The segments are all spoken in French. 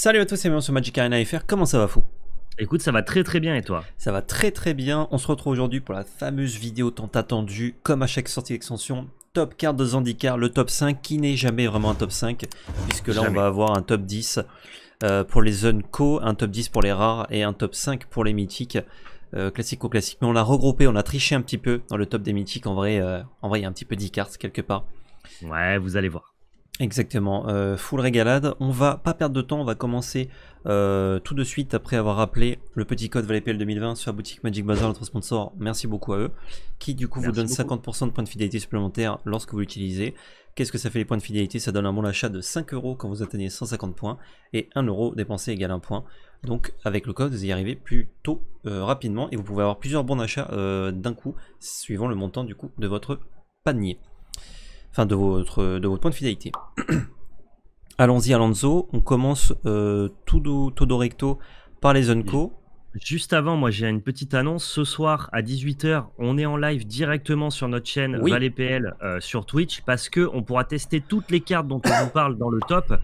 Salut à tous, c'est bienvenue sur Magic Arena FR, comment ça va fou Écoute, ça va très très bien et toi Ça va très très bien, on se retrouve aujourd'hui pour la fameuse vidéo tant attendue, comme à chaque sortie d'extension, top 4 de Zandikar, le top 5 qui n'est jamais vraiment un top 5, puisque là on va avoir un top 10 euh, pour les Unco, un top 10 pour les rares et un top 5 pour les mythiques. Euh, classique classique, mais on a regroupé, on a triché un petit peu dans le top des mythiques. En vrai, euh, en vrai, il y a un petit peu 10 cartes quelque part. Ouais, vous allez voir. Exactement, euh, full régalade. On va pas perdre de temps, on va commencer euh, tout de suite après avoir rappelé le petit code valetpl 2020 sur la boutique Magic Bazaar, notre sponsor. Merci beaucoup à eux, qui du coup vous donne 50% de points de fidélité supplémentaires lorsque vous l'utilisez. Qu'est-ce que ça fait les points de fidélité Ça donne un bon achat de 5 euros quand vous atteignez 150 points et 1 euro dépensé égale 1 point. Donc avec le code, vous y arrivez plutôt euh, rapidement et vous pouvez avoir plusieurs bons achats d'un coup suivant le montant du coup de votre panier de votre, de votre point de fidélité. Allons-y Alonso, on commence euh, tout, recto par les Unco. Juste avant, moi j'ai une petite annonce. Ce soir à 18h, on est en live directement sur notre chaîne oui. Euh, sur Twitch parce que on pourra tester toutes les cartes dont on vous parle dans le top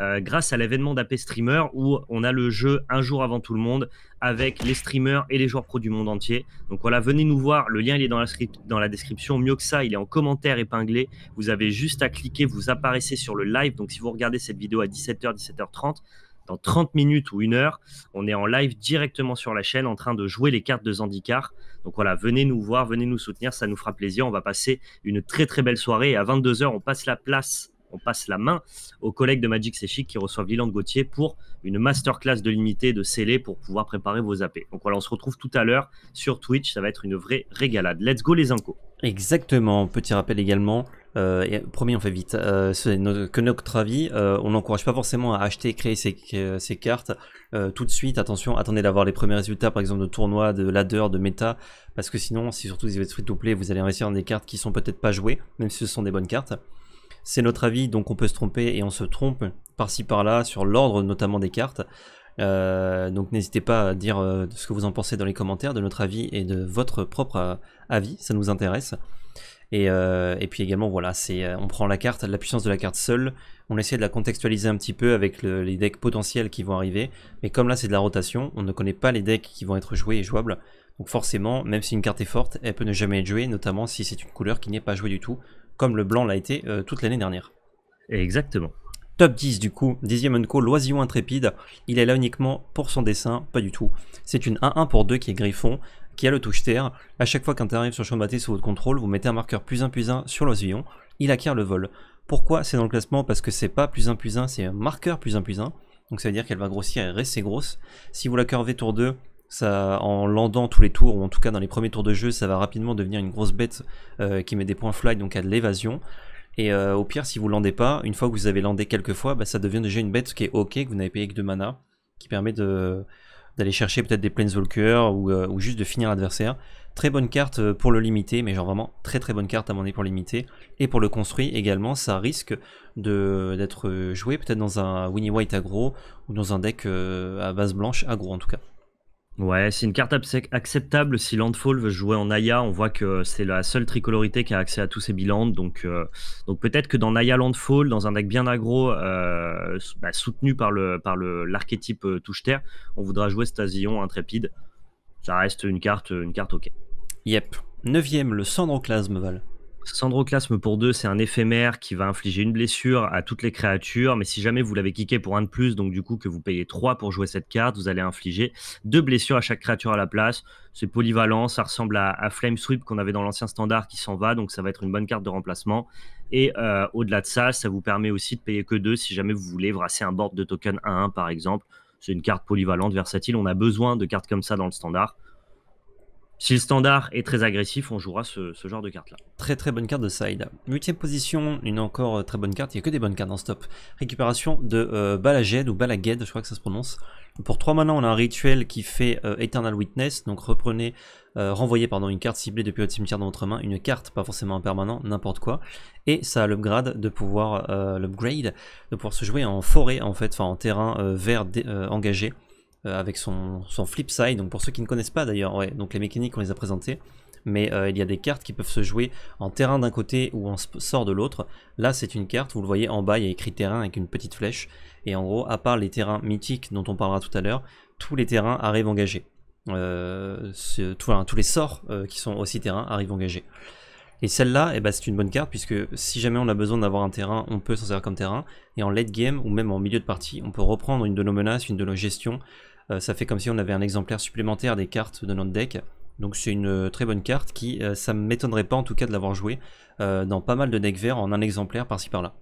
euh, grâce à l'événement d'AP Streamer où on a le jeu un jour avant tout le monde avec les streamers et les joueurs pro du monde entier. Donc voilà, venez nous voir. Le lien, il est dans la, dans la description. Mieux que ça, il est en commentaire épinglé. Vous avez juste à cliquer, vous apparaissez sur le live. Donc si vous regardez cette vidéo à 17h, 17h30, dans 30 minutes ou une heure, on est en live directement sur la chaîne en train de jouer les cartes de Zandikar. Donc voilà, venez nous voir, venez nous soutenir, ça nous fera plaisir. On va passer une très très belle soirée et à 22h, on passe la place on passe la main aux collègues de Magic C'est qui reçoivent Liland Gauthier pour une masterclass de limité, de scellé pour pouvoir préparer vos AP. Donc voilà, on se retrouve tout à l'heure sur Twitch. Ça va être une vraie régalade. Let's go les incos. Exactement. Petit rappel également. Euh, premier on fait vite. Euh, que notre avis, euh, on n'encourage pas forcément à acheter et créer ces, euh, cartes tout de suite. Attention, attendez d'avoir les premiers résultats, par exemple de tournois, de ladder, de méta, parce que sinon, si surtout vous vous êtes free to play, vous allez investir dans des cartes qui sont peut-être pas jouées, même si ce sont des bonnes cartes. C'est notre avis, donc on peut se tromper et on se trompe par-ci par-là sur l'ordre notamment des cartes. Euh, donc n'hésitez pas à dire euh, ce que vous en pensez dans les commentaires de notre avis et de votre propre euh, avis, ça nous intéresse. Et, puis également voilà, c'est on prend la carte, la puissance de la carte seule, on essaie de la contextualiser un petit peu avec les decks potentiels qui vont arriver. Mais comme là c'est de la rotation, on ne connaît pas les decks qui vont être joués et jouables. Donc forcément, même si une carte est forte, elle peut ne jamais être jouée, notamment si c'est une couleur qui n'est pas jouée du tout, comme le blanc l'a été euh, toute l'année dernière. Exactement. Top 10 du coup, 10 Unco, l'oisillon intrépide. Il est là uniquement pour son dessin, pas du tout. C'est une 1-1 pour 2 qui est Griffon, qui a le touche-terre. A chaque fois qu'un terrain arrive sur champ sous votre contrôle, vous mettez un marqueur plus 1 plus 1 sur l'oisillon, il acquiert le vol. Pourquoi c'est dans le classement Parce que c'est pas plus 1 plus 1, c'est un marqueur plus 1 plus 1. Donc ça veut dire qu'elle va grossir et rester grosse. Si vous la curvez tour 2, en landant tous les tours, ou en tout cas dans les premiers tours de jeu, ça va rapidement devenir une grosse bête euh, qui met des points fly, donc à de l'évasion. Et euh, au pire, si vous landez pas, une fois que vous avez landé quelques fois, bah, ça devient déjà une bête qui est ok, que vous n'avez payé que 2 mana, qui permet d'aller chercher peut-être des Planeswalkers ou, euh, ou juste de finir l'adversaire. Très bonne carte pour le limiter, mais genre vraiment très très bonne carte à mon avis pour limiter. Et pour le construire également, ça risque d'être joué peut-être dans un Winnie White aggro ou dans un deck à base blanche aggro en tout cas. Ouais, c'est une carte acceptable si Landfall veut jouer en Aya. On voit que c'est la seule tricolorité qui a accès à tous ses bilans. Donc, euh, donc peut-être que dans Naya Landfall, dans un deck bien agro, euh, bah, soutenu par l'archétype le, par le, euh, touche-terre, on voudra jouer Stasion intrépide. Ça reste une carte, une carte OK. Yep. Neuvième, le Sandroclasmeval. Val. Sandroclasme pour deux, c'est un éphémère qui va infliger une blessure à toutes les créatures, mais si jamais vous l'avez kické pour un de plus, donc du coup que vous payez 3 pour jouer cette carte, vous allez infliger deux blessures à chaque créature à la place. C'est polyvalent, ça ressemble à, Flame Sweep qu'on avait dans l'ancien standard qui s'en va, donc ça va être une bonne carte de remplacement. Et euh, au-delà de ça, ça vous permet aussi de payer que 2 si jamais vous voulez brasser un board de token 1-1 par exemple. C'est une carte polyvalente, versatile, on a besoin de cartes comme ça dans le standard. Si le standard est très agressif, on jouera ce, genre de carte-là. Très très bonne carte de side. Huitième position, une encore euh, très bonne carte. Il n'y a que des bonnes cartes en stop. Récupération de euh, Balaged ou Balaged, je crois que ça se prononce. Pour 3 mana, on a un rituel qui fait euh, Eternal Witness. Donc reprenez, renvoyez pardon, une carte ciblée depuis votre cimetière dans votre main. Une carte, pas forcément un permanent, n'importe quoi. Et ça a l'upgrade de pouvoir, l'upgrade, de pouvoir se jouer en forêt en fait, enfin en terrain vert engagé. Euh, avec son, flip side. Donc pour ceux qui ne connaissent pas d'ailleurs, donc les mécaniques on les a présentées. Mais euh, il y a des cartes qui peuvent se jouer en terrain d'un côté ou en sort de l'autre. Là c'est une carte, vous le voyez en bas il y a écrit terrain avec une petite flèche. Et en gros, à part les terrains mythiques dont on parlera tout à l'heure, tous les terrains arrivent engagés. Euh, tous les sorts qui sont aussi terrain arrivent engagés. Et celle-là, eh ben, c'est une bonne carte puisque si jamais on a besoin d'avoir un terrain, on peut s'en servir comme terrain. Et en late game ou même en milieu de partie, on peut reprendre une de nos menaces, une de nos gestions euh, ça fait comme si on avait un exemplaire supplémentaire des cartes de notre deck. Donc c'est une euh, très bonne carte qui, euh, ça ne m'étonnerait pas en tout cas de l'avoir jouée dans pas mal de decks verts en un exemplaire par-ci par-là.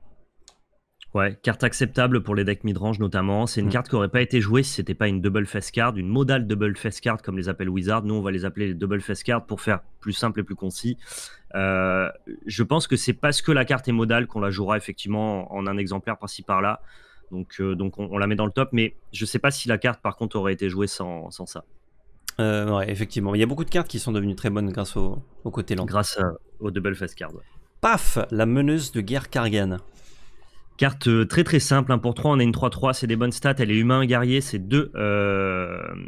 Ouais, carte acceptable pour les decks midrange notamment. C'est une mm. carte qui n'aurait pas été jouée si c'était pas une double face card, une modale double face card comme les appelle Wizard. Nous on va les appeler les double face card pour faire plus simple et plus concis. je pense que c'est parce que la carte est modale qu'on la jouera effectivement en un exemplaire par-ci par-là. Donc, euh, on, la met dans le top, mais je ne sais pas si la carte, par contre, aurait été jouée sans, ça. Euh, ouais, effectivement. Il y a beaucoup de cartes qui sont devenues très bonnes grâce au, côté lent. Grâce aux euh, au double face card. Paf La meneuse de guerre Kargan. Carte très très simple, hein. pour 3, on a une 3-3, c'est des bonnes stats, elle est humain, guerrier, c'est deux,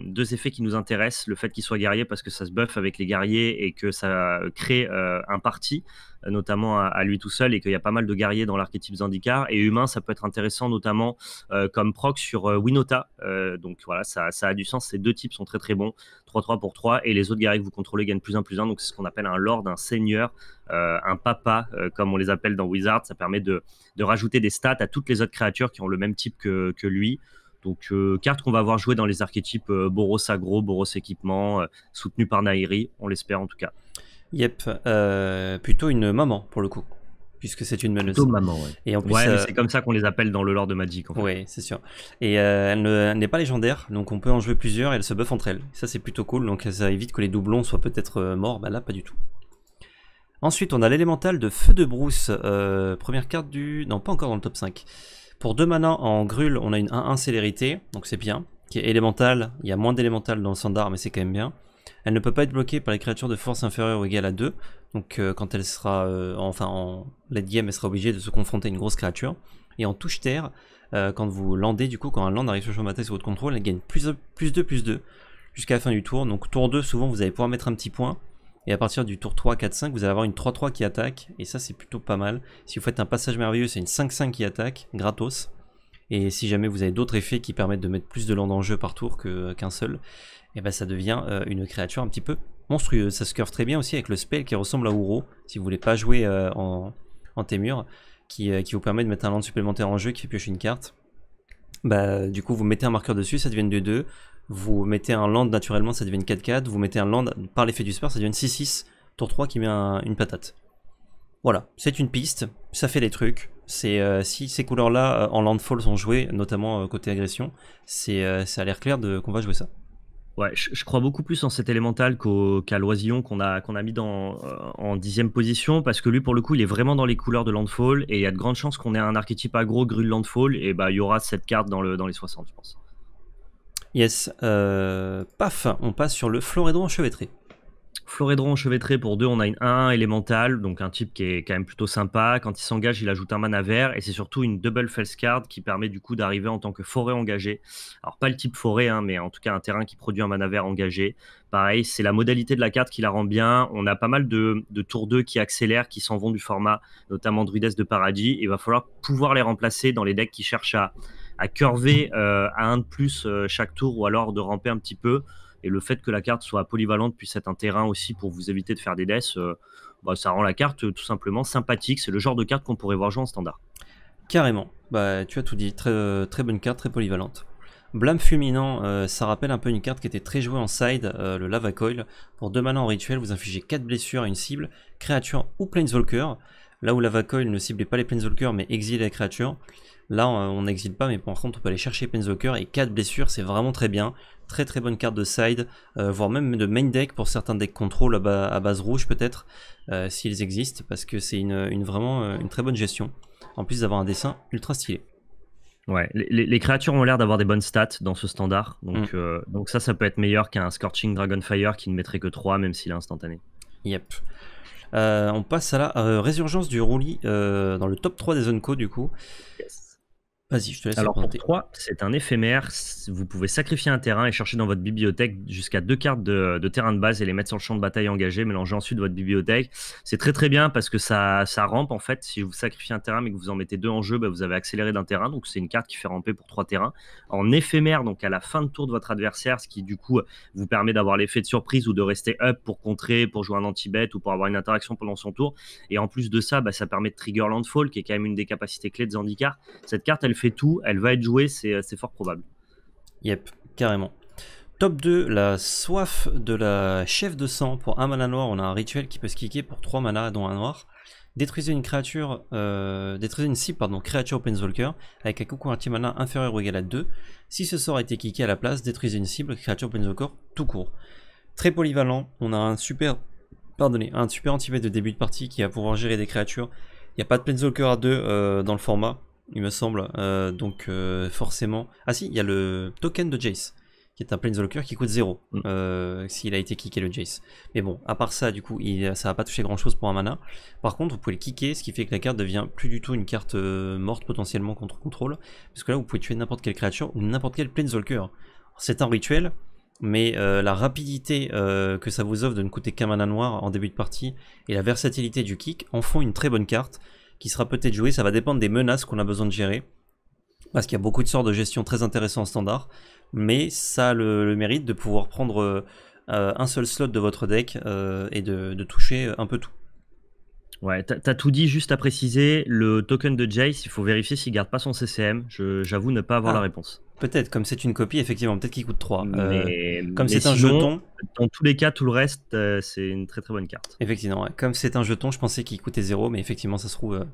deux effets qui nous intéressent, le fait qu'il soit guerrier parce que ça se buff avec les guerriers et que ça crée un parti, notamment à, lui tout seul, et qu'il y a pas mal de guerriers dans l'archétype Zandikar. Et humain, ça peut être intéressant, notamment euh, comme proc sur euh, Winota. Euh, donc voilà, ça, a du sens. Ces deux types sont très très bons. 3-3 pour 3, et les autres guerriers que vous contrôlez gagnent plus 1 plus 1. Donc c'est ce qu'on appelle un lord, un seigneur, un papa, comme on les appelle dans Wizard. Ça permet de, rajouter des stats à toutes les autres créatures qui ont le même type que, lui. Donc, carte qu'on va voir jouer dans les archétypes Boros Agro, Boros Équipement, soutenu par Nairi, on l'espère en tout cas. Yep, euh, plutôt une maman pour le coup, puisque c'est une meneuse. maman, Et en plus, euh, c'est comme ça qu'on les appelle dans le lore de Magic. En fait. Oui, c'est sûr. Et euh, elle n'est pas légendaire, donc on peut en jouer plusieurs et elles se buffent entre elles. Ça, c'est plutôt cool, donc ça évite que les doublons soient peut-être morts. Bah là, pas du tout. Ensuite, on a l'élémental de Feu de Brousse, première carte du. Non, pas encore dans le top 5. Pour deux manas en grul, on a une 1-1 célérité, donc c'est bien. Qui est élémental, il y a moins d'élémental dans le standard, mais c'est quand même bien. Elle ne peut pas être bloquée par les créatures de force inférieure ou égale à 2. Donc euh, quand elle sera, euh, enfin en late game, elle sera obligée de se confronter à une grosse créature. Et en touche terre, euh, quand vous landez, du coup, quand un land arrive sur le votre contrôle, elle gagne plus, 2, plus 2 jusqu'à la fin du tour. Donc tour 2, souvent, vous allez pouvoir mettre un petit point. Et à partir du tour 3, 4, 5, vous allez avoir une 3-3 qui attaque. Et ça, c'est plutôt pas mal. Si vous faites un passage merveilleux, c'est une 5-5 qui attaque, gratos. Et si jamais vous avez d'autres effets qui permettent de mettre plus de land en jeu par tour qu'un seul, et eh ben ça devient euh, une créature un petit peu monstrueuse. Ça se curve très bien aussi avec le spell qui ressemble à Ouro, si vous voulez pas jouer euh, en, témur, euh, qui, vous permet de mettre un land supplémentaire en jeu qui pioche une carte. Bah, du coup, vous mettez un marqueur dessus, ça devient 2-2. vous mettez un land naturellement, ça devient 4-4. Vous mettez un land par l'effet du spell, ça devient 6-6. Tour 3 qui met une patate. Voilà, c'est une piste, ça fait des trucs. C'est si ces couleurs-là en landfall sont jouées, notamment côté agression, c'est ça a l'air clair qu'on va jouer ça. Ouais, je, crois beaucoup plus en cet élémental qu'à Loisillon qu'on a, qu'on a mis dans, euh, en dixième position parce que lui, pour le coup, il est vraiment dans les couleurs de Landfall et il y a de grandes chances qu'on ait un archétype agro grue de Landfall et bah, il y aura cette carte dans, le, dans les 60, je pense. Yes, euh, paf, on passe sur le Florédon enchevêtré. Florédron enchevêtré pour 2, on a une 1 élémental, donc un type qui est quand même plutôt sympa. Quand il s'engage, il ajoute un mana vert et c'est surtout une double false card qui permet du coup d'arriver en tant que forêt engagée. Alors pas le type forêt, hein, mais en tout cas un terrain qui produit un mana vert engagé. Pareil, c'est la modalité de la carte qui la rend bien. On a pas mal de, tours 2 qui accélèrent, qui s'en vont du format, notamment Druides de Paradis. il va falloir pouvoir les remplacer dans les decks qui cherchent à, curver euh, à un de plus euh, chaque tour ou alors de ramper un petit peu. Et le fait que la carte soit polyvalente puisse être un terrain aussi pour vous éviter de faire des deaths, euh, bah, ça rend la carte euh, tout simplement sympathique. C'est le genre de carte qu'on pourrait voir jouer en standard. Carrément. Bah, tu as tout dit. Très, euh, très bonne carte, très polyvalente. Blâme Fulminant, ça rappelle un peu une carte qui était très jouée en side, le Lava Coil. Pour deux mana en rituel, vous infligez 4 blessures à une cible, créature ou Planeswalker. Là où Lava Coil ne ciblait pas les Planeswalkers mais exilait la créature. Là, euh, on n'exile pas, mais par contre, on peut aller chercher Penzoker et 4 blessures, c'est vraiment très bien. Très très bonne carte de side, euh, voire même de main deck pour certains decks contrôle à, base rouge peut-être, euh, s'ils existent, parce que c'est une, vraiment une très bonne gestion. En plus d'avoir un dessin ultra stylé. Ouais, les, créatures ont l'air d'avoir des bonnes stats dans ce standard, donc, mm. donc ça, ça peut être meilleur qu'un Scorching Dragonfire qui ne mettrait que 3, même s'il est instantané. Yep. on passe à la résurgence du roulis dans le top 3 des Zonko, du coup. Yes. Vas-y, je te laisse. Alors pour 3, c'est un éphémère. Vous pouvez sacrifier un terrain et chercher dans votre bibliothèque jusqu'à deux cartes de, terrain de base et les mettre sur le champ de bataille engagé, mélanger ensuite votre bibliothèque. C'est très très bien parce que ça, ça rampe en fait. Si vous sacrifiez un terrain mais que vous en mettez deux en jeu, bah, vous avez accéléré d'un terrain. Donc c'est une carte qui fait ramper pour trois terrains. En éphémère, donc à la fin de tour de votre adversaire, ce qui du coup vous permet d'avoir l'effet de surprise ou de rester up pour contrer, pour jouer un anti-bet ou pour avoir une interaction pendant son tour. Et en plus de ça, bah, ça permet de trigger Landfall qui est quand même une des capacités clés de handicaps. Cette carte, elle elle fait tout, elle va être jouée, c'est euh, fort probable. Yep, carrément. Top 2, la soif de la chef de sang. Pour un mana noir, on a un rituel qui peut se kicker pour 3 mana dont un noir. Détruisez une créature, euh, détruisez une cible, pardon, créature penzalker avec un anti mana inférieur ou égal à 2. Si ce sort a été kické à la place, détruisez une cible, créature penzalker tout court. Très polyvalent, on a un super, pardonnez, un super anti de début de partie qui va pouvoir gérer des créatures. Il n'y a pas de Planeswalker à 2 euh, dans le format, il me semble. Euh, donc euh, forcément... Ah si, il y a le token de Jace, qui est un Planeswalker qui coûte 0, mm. euh, s'il a été kické le Jace. Mais bon, à part ça, du coup, il, ça va pas toucher grand-chose pour un mana. Par contre, vous pouvez le kicker, ce qui fait que la carte devient plus du tout une carte morte potentiellement contre contrôle, parce que là, vous pouvez tuer n'importe quelle créature ou n'importe quel Planeswalker. C'est un rituel, mais la rapidité que ça vous offre de ne coûter qu'un mana noir en début de partie et la versatilité du kick en font une très bonne carte qui sera peut-être joué. Ça va dépendre des menaces qu'on a besoin de gérer. Parce qu'il y a beaucoup de sorts de gestion très intéressants en standard. Mais ça a le, mérite de pouvoir prendre euh, un seul slot de votre deck euh, et de, toucher euh, un peu tout. Ouais, t'as tout dit, juste à préciser, le token de Jace, il faut vérifier s'il garde pas son CCM. J'avoue ne pas avoir ah. la réponse. Peut-être, comme c'est une copie, effectivement, peut-être qu'il coûte 3. Euh, comme c'est un jeton. Dans tous les cas, tout le reste, euh, c'est une très très bonne carte. Effectivement, comme c'est un jeton, je pensais qu'il coûtait 0, mais effectivement, ça se trouve. Euh,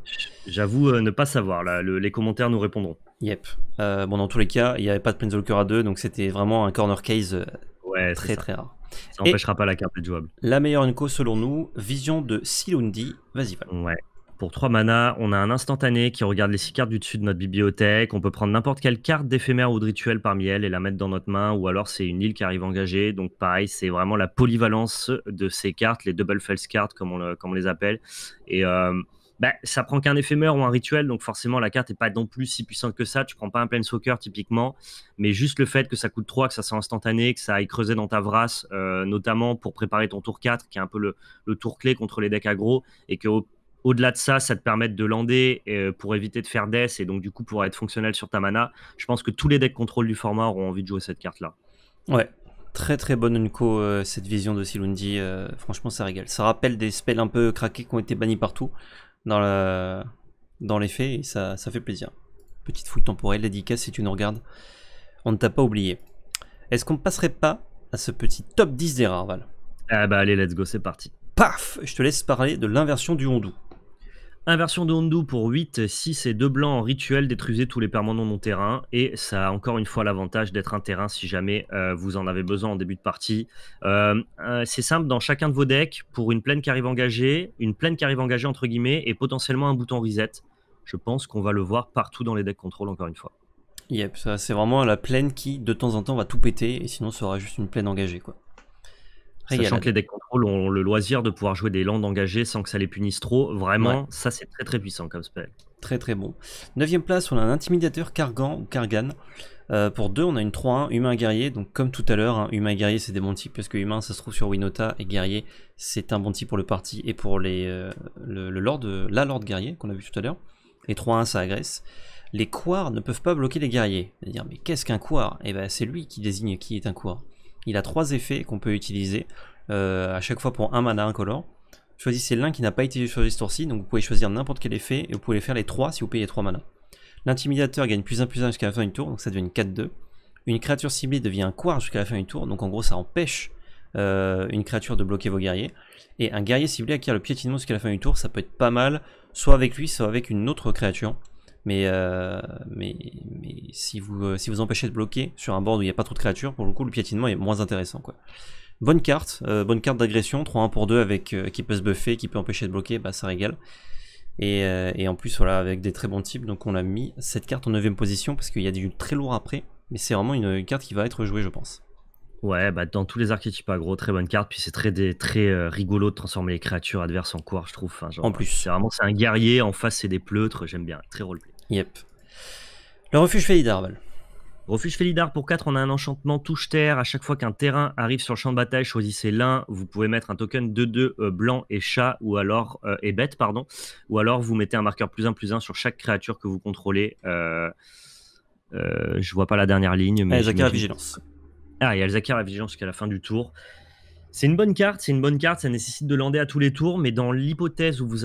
j'avoue ne pas savoir, là, les commentaires nous répondront. Yep. bon, dans tous les cas, il n'y avait pas de à 2, donc c'était vraiment un corner case très très rare. Ça n'empêchera pas la carte d'être jouable. La meilleure Unco selon nous, vision de Silundi. Vas-y, Val. Ouais. Pour 3 mana, on a un instantané qui regarde les 6 cartes du dessus de notre bibliothèque. On peut prendre n'importe quelle carte d'éphémère ou de rituel parmi elles et la mettre dans notre main. Ou alors c'est une île qui arrive engagée. Donc pareil, c'est vraiment la polyvalence de ces cartes, les double false cards comme on, comme on les appelle. Et euh, bah, ça prend qu'un éphémère ou un rituel. Donc forcément la carte n'est pas non plus si puissante que ça. Tu prends pas un planeswalker typiquement. Mais juste le fait que ça coûte 3, que ça soit instantané, que ça aille creuser dans ta vrasse, euh, notamment pour préparer ton tour 4, qui est un peu le, tour clé contre les decks agro, Et que au-delà de ça, ça te permet de lander euh, pour éviter de faire death et donc du coup pour être fonctionnel sur ta mana. Je pense que tous les decks contrôle du format auront envie de jouer cette carte-là. Ouais, très très bonne une euh, cette vision de Silundi. Euh, franchement, ça régale. Ça rappelle des spells un peu craqués qui ont été bannis partout dans, la... dans les faits et ça, ça fait plaisir. Petite foule temporelle, dédicace si tu nous regardes. On ne t'a pas oublié. Est-ce qu'on ne passerait pas à ce petit top 10 des rares, Val Ah bah allez, let's go, c'est parti. Paf Je te laisse parler de l'inversion du Hondou. Inversion de Hondo pour 8, 6 et 2 blancs en rituel, détruisez tous les permanents non terrain. Et ça a encore une fois l'avantage d'être un terrain si jamais euh, vous en avez besoin en début de partie. Euh, euh, c'est simple, dans chacun de vos decks, pour une plaine qui arrive engagée, une plaine qui arrive engagée entre guillemets, et potentiellement un bouton reset. Je pense qu'on va le voir partout dans les decks contrôle encore une fois. Yep, ça c'est vraiment la plaine qui de temps en temps va tout péter, et sinon ce sera juste une plaine engagée quoi. Sachant que les deck control ont le loisir de pouvoir jouer des landes engagées sans que ça les punisse trop. Vraiment, ça c'est très très puissant comme spell. Très très bon. Neuvième place, on a un intimidateur Kargan ou Kargan. Euh, pour deux, on a une 3-1, humain guerrier. Donc, comme tout à l'heure, hein, humain guerrier, c'est des bons types parce que humain, ça se trouve sur Winota et guerrier, c'est un bon type pour le parti et pour les, euh, le, Lord, euh, la Lord guerrier qu'on a vu tout à l'heure. Et 3-1, ça agresse. Les couards ne peuvent pas bloquer les guerriers. C'est-à-dire, mais qu'est-ce qu'un Quar Et eh ben, c'est lui qui désigne qui est un Quar. Il a trois effets qu'on peut utiliser euh, à chaque fois pour un mana incolore. Choisissez l'un qui n'a pas été choisi ce tour-ci, donc vous pouvez choisir n'importe quel effet et vous pouvez faire les trois si vous payez trois mana. L'intimidateur gagne plus 1 plus 1 jusqu'à la fin du tour, donc ça devient une 4-2. Une créature ciblée devient un jusqu'à la fin du tour, donc en gros ça empêche euh, une créature de bloquer vos guerriers. Et un guerrier ciblé acquiert le piétinement jusqu'à la fin du tour, ça peut être pas mal, soit avec lui, soit avec une autre créature. Mais, euh, mais, mais, si, vous, euh, si vous empêchez de bloquer sur un board où il n'y a pas trop de créatures, pour le coup, le piétinement est moins intéressant. Quoi. Bonne carte, euh, bonne carte d'agression, 3-1 pour 2 avec, qui peut se buffer, qui peut empêcher de bloquer, bah, ça régale. Et, en plus, voilà, avec des très bons types, donc on a mis cette carte en 9ème position parce qu'il y a du très lourd après, mais c'est vraiment une, carte qui va être jouée, je pense. Ouais, bah dans tous les archétypes agro, très bonne carte. Puis c'est très, des, très rigolo de transformer les créatures adverses en cours je trouve. en plus. C'est vraiment un guerrier, en face c'est des pleutres, j'aime bien. Très roleplay. Yep. Le refuge Félidar, Val. Refuge Félidar pour 4, on a un enchantement touche-terre. À chaque fois qu'un terrain arrive sur le champ de bataille, choisissez l'un. Vous pouvez mettre un token 2-2 euh, blanc et chat ou alors euh, et bête, pardon. Ou alors vous mettez un marqueur plus 1 plus 1 sur chaque créature que vous contrôlez. Euh, je vois pas la dernière ligne, mais. Ah, la Vigilance. Ah, il y a la Vigilance jusqu'à la fin du tour. C'est une bonne carte, c'est une bonne carte, ça nécessite de lander à tous les tours, mais dans l'hypothèse où vous,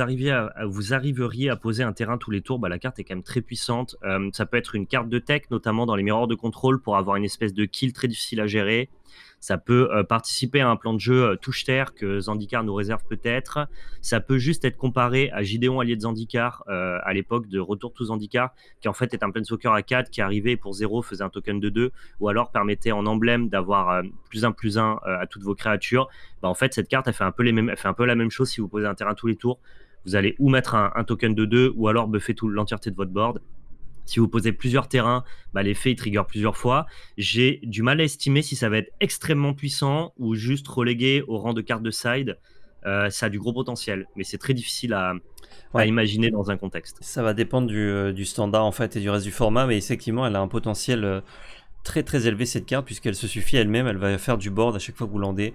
vous arriveriez à poser un terrain tous les tours, bah, la carte est quand même très puissante. Euh, ça peut être une carte de tech, notamment dans les miroirs de contrôle, pour avoir une espèce de kill très difficile à gérer ça peut euh, participer à un plan de jeu euh, touche-terre que Zandikar nous réserve peut-être, ça peut juste être comparé à Gideon Allié de Zandikar euh, à l'époque de Retour to Zandikar, qui en fait est un soccer à 4 qui arrivait pour 0 faisait un token de 2, ou alors permettait en emblème d'avoir plus 1 plus 1 à toutes vos créatures. Bah, en fait, cette carte, elle fait, un peu les fait un peu la même chose si vous posez un terrain tous les tours. Vous allez ou mettre un, un token de 2 ou alors buffer l'entièreté de votre board si vous posez plusieurs terrains, bah, l'effet il trigger plusieurs fois. J'ai du mal à estimer si ça va être extrêmement puissant ou juste relégué au rang de carte de side. Euh, ça a du gros potentiel, mais c'est très difficile à, imaginer dans un contexte. Ça va dépendre euh, du, standard en fait et du reste du format, mais effectivement, elle a un potentiel euh, très très élevé cette carte puisqu'elle se suffit elle-même. Elle va faire du board à chaque fois que vous landez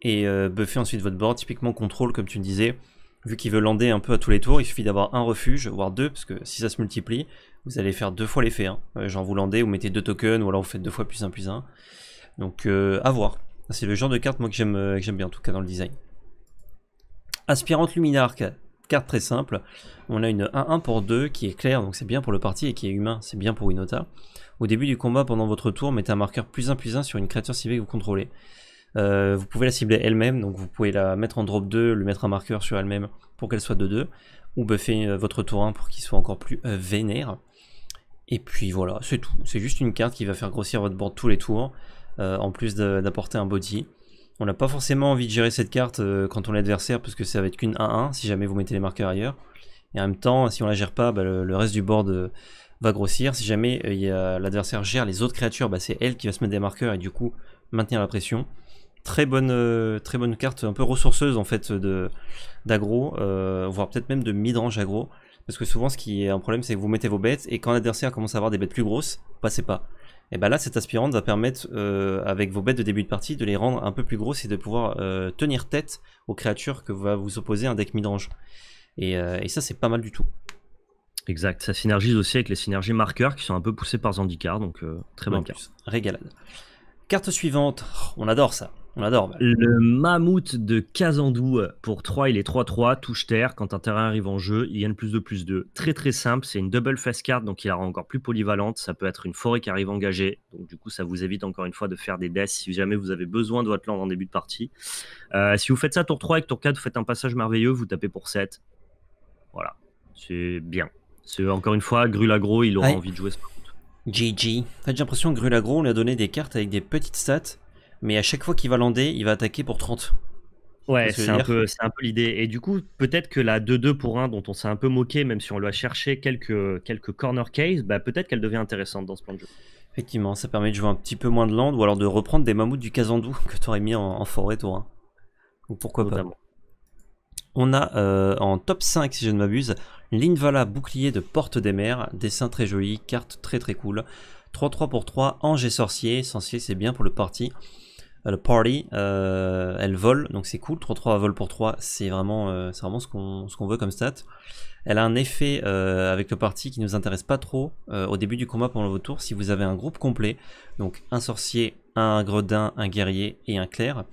et buffer ensuite votre board. Typiquement contrôle, comme tu disais, vu qu'il veut lander un peu à tous les tours, il suffit d'avoir un refuge, voire deux, parce que si ça se multiplie, vous allez faire deux fois l'effet. Hein. Euh, genre vous landez, vous mettez deux tokens, ou alors vous faites deux fois plus un plus un. Donc euh, à voir. C'est le genre de carte moi que j'aime euh, j'aime bien en tout cas dans le design. Aspirante Luminarque, carte très simple. On a une 1-1 pour 2 qui est claire, donc c'est bien pour le parti et qui est humain, c'est bien pour Winota. Au début du combat, pendant votre tour, mettez un marqueur plus 1 plus 1 sur une créature ciblée que vous contrôlez. vous pouvez la cibler elle-même, donc vous pouvez la mettre en drop 2, lui mettre un marqueur sur elle-même pour qu'elle soit de 2, ou buffer votre tour 1 pour qu'il soit encore plus vénère. Et puis voilà, c'est tout. C'est juste une carte qui va faire grossir votre board tous les tours, euh, en plus d'apporter un body. On n'a pas forcément envie de gérer cette carte euh, quand on est adversaire, parce que ça va être qu'une 1-1 si jamais vous mettez les marqueurs ailleurs. Et en même temps, si on la gère pas, bah, le, reste du board euh, va grossir. Si jamais l'adversaire gère les autres créatures, bah, c'est elle qui va se mettre des marqueurs et du coup maintenir la pression. Très bonne, très bonne carte, un peu ressourceuse en fait d'agro, voire peut-être même de midrange range agro. Parce que souvent, ce qui est un problème, c'est que vous mettez vos bêtes et quand l'adversaire commence à avoir des bêtes plus grosses, passez pas. Et bien bah là, cette aspirante va permettre, euh, avec vos bêtes de début de partie, de les rendre un peu plus grosses et de pouvoir euh, tenir tête aux créatures que va vous opposer un deck midrange. Et, euh, et ça, c'est pas mal du tout. Exact, ça synergise aussi avec les synergies marqueurs qui sont un peu poussées par Zandikar, donc très bonne carte. Régalade. Carte suivante, oh, on adore ça. On adore. Le mammouth de Kazandou euh, pour 3, il est 3-3, touche terre. Quand un terrain arrive en jeu, il gagne plus de plus 2. Très très simple, c'est une double face card, donc il la rend encore plus polyvalente. Ça peut être une forêt qui arrive engagée, donc du coup ça vous évite encore une fois de faire des deaths si jamais vous avez besoin de votre land en début de partie. Euh, si vous faites ça tour 3 avec tour 4 vous faites un passage merveilleux, vous tapez pour 7. Voilà, c'est bien. C'est encore une fois, Grulagro, il aura envie de jouer ce GG. J'ai l'impression que Grulagro, on lui a donné des cartes avec des petites stats mais à chaque fois qu'il va lander, il va attaquer pour 30. Ouais, c'est un, peu, l'idée. Et du coup, peut-être que la 2-2 pour 1, dont on s'est un peu moqué, même si on lui a cherché quelques, quelques corner case, bah, peut-être qu'elle devient intéressante dans ce plan de jeu. Effectivement, ça permet de jouer un petit peu moins de land ou alors de reprendre des mammouths du Kazandou que tu aurais mis en, forêt toi. Hein. Ou pourquoi pas. On a euh, en top 5, si je ne m'abuse, l'Invala bouclier de Porte des Mers. Dessin très joli, carte très très cool. 3-3 pour 3, ange et sorcier. Sorcier, c'est bien pour le parti. Euh, le party, euh, elle vole, donc c'est cool. 3-3 à vol pour 3, c'est vraiment, euh, c'est vraiment ce qu'on veut comme stat. Elle a un effet avec le parti qui ne nous intéresse pas trop au début du combat pendant vos tours. si vous avez un groupe complet, donc un sorcier, un gredin, un guerrier et un clerc.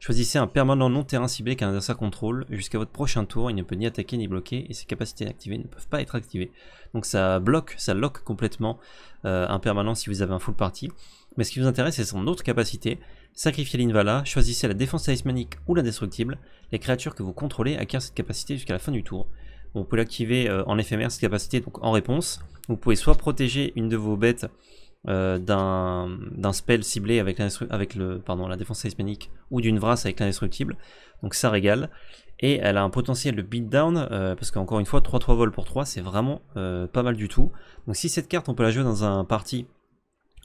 Choisissez un permanent non-terrain ciblé qu'un adversaire contrôle. Jusqu'à votre prochain tour, il ne peut ni attaquer ni bloquer et ses capacités activées ne peuvent pas être activées. Donc ça bloque, ça lock complètement un permanent si vous avez un full party. Mais ce qui vous intéresse, c'est son autre capacité Sacrifiez l'Invala, choisissez la défense hispanique ou l'indestructible. Les créatures que vous contrôlez acquièrent cette capacité jusqu'à la fin du tour. Vous pouvez l'activer euh, en éphémère, cette capacité, donc en réponse. Vous pouvez soit protéger une de vos bêtes euh, d'un spell ciblé avec, la défense hispanique, ou d'une vrasse avec l'indestructible. Donc ça régale. Et elle a un potentiel de beatdown, down euh, parce qu'encore une fois, 3-3 vols pour 3, c'est vraiment pas mal du tout. Donc si cette carte, on peut la jouer dans un parti,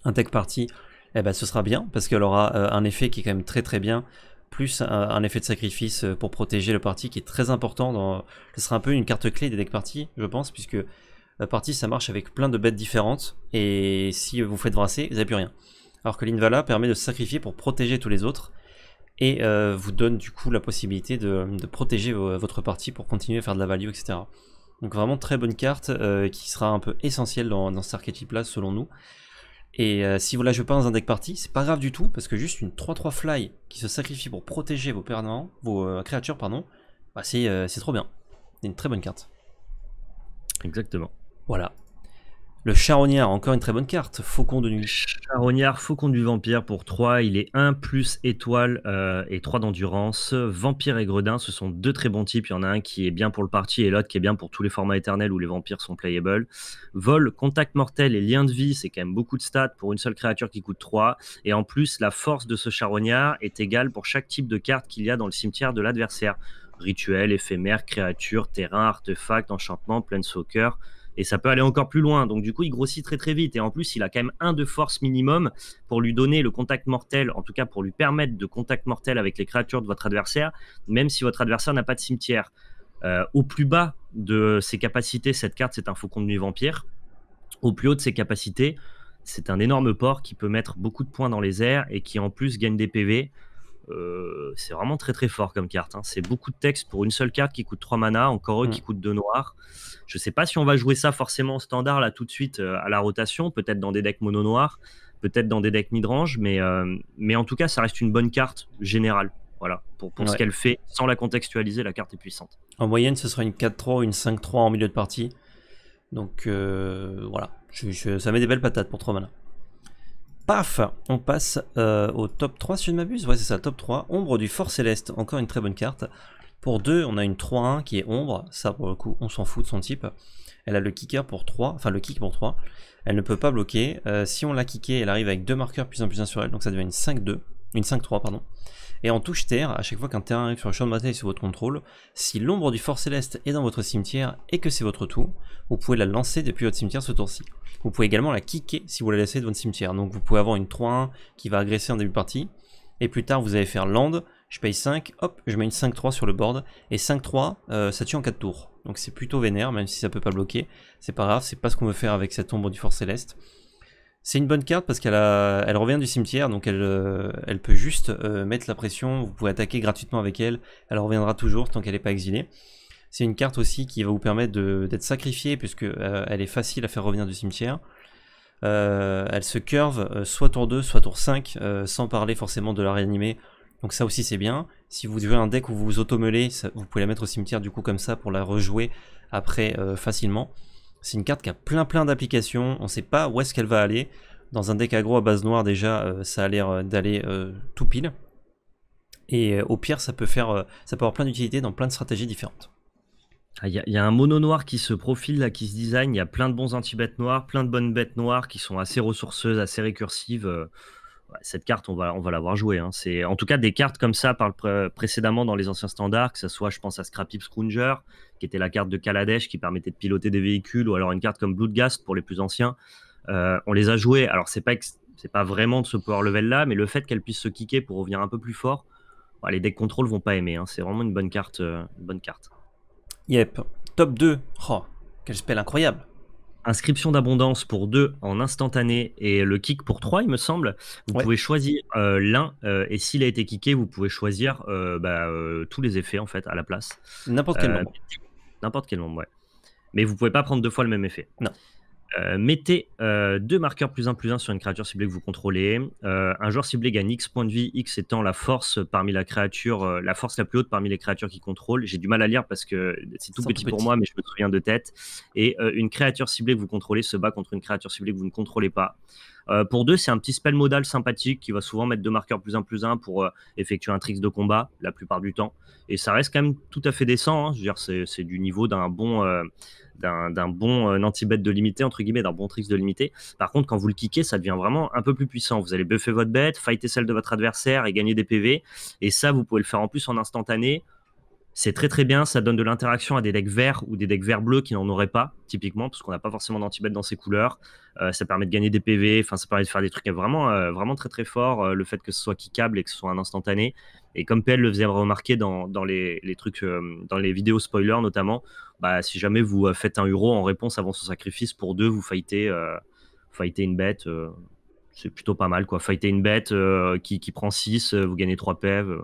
un tech party, eh ben, ce sera bien, parce qu'elle aura euh, un effet qui est quand même très très bien, plus euh, un, effet de sacrifice euh, pour protéger le parti qui est très important. Dans... Ce sera un peu une carte clé des decks parties, je pense, puisque la partie ça marche avec plein de bêtes différentes, et si vous faites brasser, vous n'avez plus rien. Alors que l'Invala permet de sacrifier pour protéger tous les autres, et vous donne du coup la possibilité de, protéger votre partie pour continuer à faire de la value, etc. Donc vraiment très bonne carte qui sera un peu essentielle dans, dans cet archétype là selon nous. Et euh, si vous la pas dans un deck party, c'est pas grave du tout, parce que juste une 3-3 fly qui se sacrifie pour protéger vos, permanents, vos euh, créatures, pardon, bah euh, c'est trop bien. C'est une très bonne carte. Exactement. Voilà. Le charognard, encore une très bonne carte. Faucon de nuit. Charognard, faucon du vampire pour 3. Il est 1 plus étoile euh, et 3 d'endurance. Vampire et gredin, ce sont deux très bons types. Il y en a un qui est bien pour le parti et l'autre qui est bien pour tous les formats éternels où les vampires sont playables. Vol, contact mortel et lien de vie, c'est quand même beaucoup de stats pour une seule créature qui coûte 3. Et en plus, la force de ce charognard est égale pour chaque type de carte qu'il y a dans le cimetière de l'adversaire. Rituel, éphémère, créature, terrain, artefact, enchantement, soccer et ça peut aller encore plus loin. Donc du coup, il grossit très très vite et en plus, il a quand même un de force minimum pour lui donner le contact mortel, en tout cas pour lui permettre de contact mortel avec les créatures de votre adversaire, même si votre adversaire n'a pas de cimetière. Euh, au plus bas de ses capacités, cette carte, c'est un faucon de nuit vampire. Au plus haut de ses capacités, c'est un énorme porc qui peut mettre beaucoup de points dans les airs et qui en plus gagne des PV. Euh, c'est vraiment très très fort comme carte. Hein. C'est beaucoup de texte pour une seule carte qui coûte 3 mana, encore eux qui mm. coûtent 2 noirs. Je sais pas si on va jouer ça forcément en standard là tout de suite euh, à la rotation, peut-être dans des decks mono noirs, peut-être dans des decks midrange, mais, euh, mais en tout cas ça reste une bonne carte générale. Voilà, pour, ce qu'elle fait, sans la contextualiser, la carte est puissante. En moyenne, ce sera une 4-3 ou une 5-3 en milieu de partie. Donc voilà, ça met des belles patates pour 3 mana. Paf On passe euh, au top 3 si je ne m'abuse. Ouais c'est ça, top 3. Ombre du Fort Céleste, encore une très bonne carte. Pour 2, on a une 3-1 qui est ombre. Ça pour le coup, on s'en fout de son type. Elle a le kicker pour 3, enfin le kick pour 3. Elle ne peut pas bloquer. Euh, si on l'a kické, elle arrive avec 2 marqueurs plus un plus 1 sur elle, donc ça devient une 5-2. Une 5-3, pardon. Et en touche terre, à chaque fois qu'un terrain arrive sur le champ de bataille sous votre contrôle, si l'ombre du fort céleste est dans votre cimetière et que c'est votre tour, vous pouvez la lancer depuis votre cimetière ce tour-ci. Vous pouvez également la kicker si vous la laissez de votre cimetière. Donc vous pouvez avoir une 3-1 qui va agresser en début de partie. Et plus tard, vous allez faire land, je paye 5, hop, je mets une 5-3 sur le board. Et 5-3, euh, ça tue en 4 tours. Donc c'est plutôt vénère, même si ça peut pas bloquer. C'est pas grave, c'est pas ce qu'on veut faire avec cette ombre du fort céleste. C'est une bonne carte parce qu'elle elle revient du cimetière, donc elle, euh, elle peut juste euh, mettre la pression, vous pouvez attaquer gratuitement avec elle, elle reviendra toujours tant qu'elle n'est pas exilée. C'est une carte aussi qui va vous permettre d'être sacrifié puisque euh, elle est facile à faire revenir du cimetière. elle se curve soit tour 2, soit tour 5, sans parler forcément de la réanimer. Donc ça aussi c'est bien. Si vous jouez un deck où vous vous automelez, vous pouvez la mettre au cimetière du coup comme ça pour la rejouer après facilement. C'est une carte qui a plein plein d'applications, on ne sait pas où est-ce qu'elle va aller. Dans un deck aggro à base noire déjà, euh, ça a l'air euh, d'aller euh, tout pile. Et au pire, ça peut, faire, ça peut avoir plein d'utilités dans plein de stratégies différentes. Ah, il y, a, un mono noir qui se profile, là, qui se design. Il y a plein de bons anti-bêtes noires, plein de bonnes bêtes noires qui sont assez ressourceuses, assez récursives cette carte, on va, on va l'avoir jouée. Hein. C'est en tout cas des cartes comme ça par précédemment dans les anciens standards, que ce soit, je pense à Scrappy Scrounger, qui était la carte de Kaladesh qui permettait de piloter des véhicules, ou alors une carte comme Bloodgast pour les plus anciens. Euh, on les a jouées. Alors c'est pas c'est pas vraiment de ce power level là, mais le fait qu'elle puisse se kicker pour revenir un peu plus fort, les decks contrôle vont pas aimer. Hein. C'est vraiment une bonne carte, euh, bonne carte. Yep. Top 2. quel spell incroyable. Inscription d'abondance pour 2 en instantané et le kick pour 3, il me semble. Vous pouvez choisir euh, l'un euh, et s'il a été kické, vous pouvez choisir euh, bah, tous les effets en fait à la place. N'importe quel nombre. N'importe quel nombre, ouais. Mais vous pouvez pas prendre deux fois le même effet. Non. Euh, mettez euh, deux marqueurs plus 1 plus un sur une créature ciblée que vous contrôlez. Euh, un joueur ciblé gagne X points de vie, X étant la force parmi la créature, la force la plus haute parmi les créatures qui contrôle. J'ai du mal à lire parce que c'est tout petit, petit, pour moi, mais je me souviens de tête. Et une créature ciblée que vous contrôlez se bat contre une créature ciblée que vous ne contrôlez pas. Euh, pour deux, c'est un petit spell modal sympathique qui va souvent mettre deux marqueurs plus un plus un pour euh, effectuer un tricks de combat la plupart du temps. Et ça reste quand même tout à fait décent. Hein. Je veux dire, c'est du niveau d'un bon, euh, d'un bon anti de limité, entre guillemets, d'un bon tricks de limité. Par contre, quand vous le kickez, ça devient vraiment un peu plus puissant. Vous allez buffer votre bête, fighter celle de votre adversaire et gagner des PV. Et ça, vous pouvez le faire en plus en instantané. C'est très très bien, ça donne de l'interaction à des decks verts ou des decks verts bleus qui n'en auraient pas, typiquement, parce qu'on n'a pas forcément danti dans ces couleurs. Euh, ça permet de gagner des PV, enfin ça permet de faire des trucs vraiment, euh, vraiment très très forts. Euh, le fait que ce soit kickable et que ce soit un instantané. Et comme PL le faisait remarquer dans, les, trucs, dans les vidéos spoilers notamment, bah, si jamais vous faites un euro en réponse avant son sacrifice pour deux, vous fightez, une bête. c'est plutôt pas mal quoi. Fightez une bête qui, qui, prend 6, vous gagnez 3 PV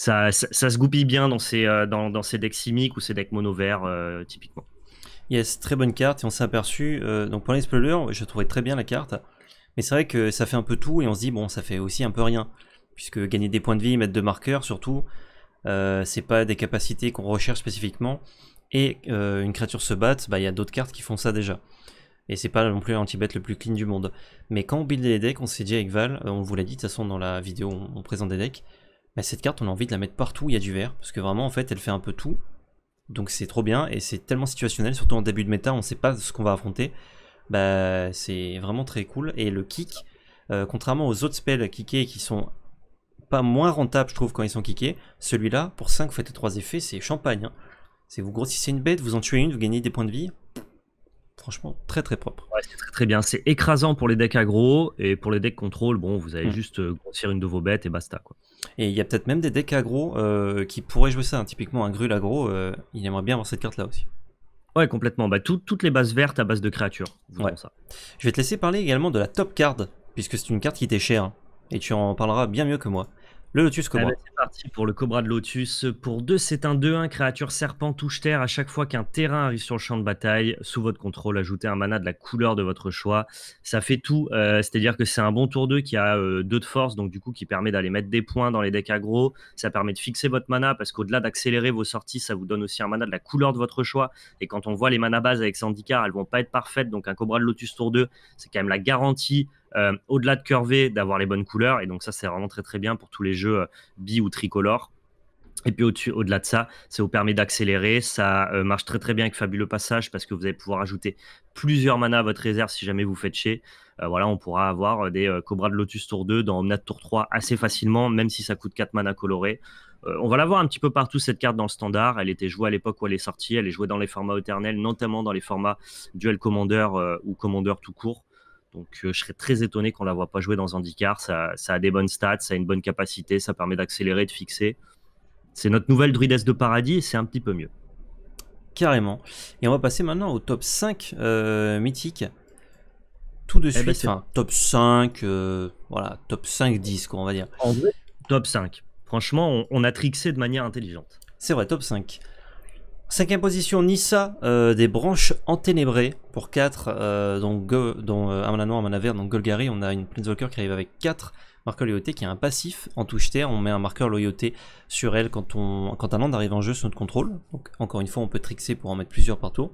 ça, se goupille bien dans ces, euh, dans, ces decks simiques ou ces decks mono verts euh, typiquement. Yes, très bonne carte et on s'est aperçu, euh, donc pour l'explorer, je trouvais très bien la carte, mais c'est vrai que ça fait un peu tout et on se dit bon ça fait aussi un peu rien, puisque gagner des points de vie, mettre de marqueurs surtout, euh, c'est pas des capacités qu'on recherche spécifiquement, et une créature se batte, bah, il y a d'autres cartes qui font ça déjà. Et c'est pas non plus l'anti-bet le plus clean du monde. Mais quand on build les decks, on s'est dit avec Val, on vous l'a dit de toute façon dans la vidéo, on, on présente des decks, mais bah, cette carte, on a envie de la mettre partout où il y a du vert, parce que vraiment, en fait, elle fait un peu tout. Donc c'est trop bien, et c'est tellement situationnel, surtout en début de méta, on ne sait pas ce qu'on va affronter. Bah, c'est vraiment très cool. Et le kick, euh, contrairement aux autres spells kickés qui sont pas moins rentables, je trouve, quand ils sont kickés, celui-là, pour 5, vous faites 3 effets, c'est champagne. Hein. C'est vous grossissez une bête, vous en tuez une, vous gagnez des points de vie, Franchement, très très propre. c'est très bien. C'est écrasant pour les decks agro et pour les decks contrôle, bon, vous allez mm. juste euh, grossir une de vos bêtes et basta. quoi. Et il y a peut-être même des decks agro euh, qui pourraient jouer ça. Hein. Typiquement, un Grul agro euh, il aimerait bien avoir cette carte là aussi. Ouais, complètement. Bah, toutes les bases vertes à base de créatures. Ça. Je vais te laisser parler également de la top card, puisque c'est une carte qui était chère. Hein. et tu en parleras bien mieux que moi. Le Lotus Cobra. Eh ben, c'est parti pour le Cobra de Lotus. Pour 2, c'est un 2-1. Créature serpent touche terre à chaque fois qu'un terrain arrive sur le champ de bataille. Sous votre contrôle, ajoutez un mana de la couleur de votre choix. Ça fait tout. Euh, c'est-à-dire que c'est un bon tour 2 qui a 2 euh, de force, donc du coup qui permet d'aller mettre des points dans les decks aggro. Ça permet de fixer votre mana parce qu'au-delà d'accélérer vos sorties, ça vous donne aussi un mana de la couleur de votre choix. Et quand on voit les manas bases avec Sandicar, elles vont pas être parfaites. Donc un Cobra de Lotus tour 2, c'est quand même la garantie euh, au-delà de curver, d'avoir les bonnes couleurs. Et donc ça, c'est vraiment très très bien pour tous les jeux euh, bi ou tricolore Et puis au-delà au de ça, ça vous permet d'accélérer. Ça euh, marche très très bien avec Fabuleux Passage parce que vous allez pouvoir ajouter plusieurs manas à votre réserve si jamais vous faites chier. voilà, on pourra avoir des Cobras de Lotus tour 2 dans Omnat tour 3 assez facilement, même si ça coûte 4 manas colorés. on va la voir un petit peu partout cette carte dans le standard. Elle était jouée à l'époque où elle est sortie. Elle est jouée dans les formats éternels, notamment dans les formats Duel Commander ou Commander tout court. Donc euh, je serais très étonné qu'on la voit pas jouer dans Zandikar. Ça, ça a des bonnes stats, ça a une bonne capacité, ça permet d'accélérer, de fixer. C'est notre nouvelle druidesse de paradis et c'est un petit peu mieux. Carrément. Et on va passer maintenant au top 5 euh, mythique. Tout de eh ben, suite, top 5, euh, voilà, top 5, 10, on va dire. En top 5. Franchement, on, a trixé de manière intelligente. C'est vrai, top 5. Cinquième position, Nissa, euh, des branches enténébrées pour 4, donc, dont un Amalano, donc Golgari, on a une Planeswalker qui arrive avec 4 marqueurs loyauté qui a un passif en touche terre, on met un marqueur loyauté sur elle quand, un land arrive en jeu sur notre contrôle, donc encore une fois on peut trixer pour en mettre plusieurs partout.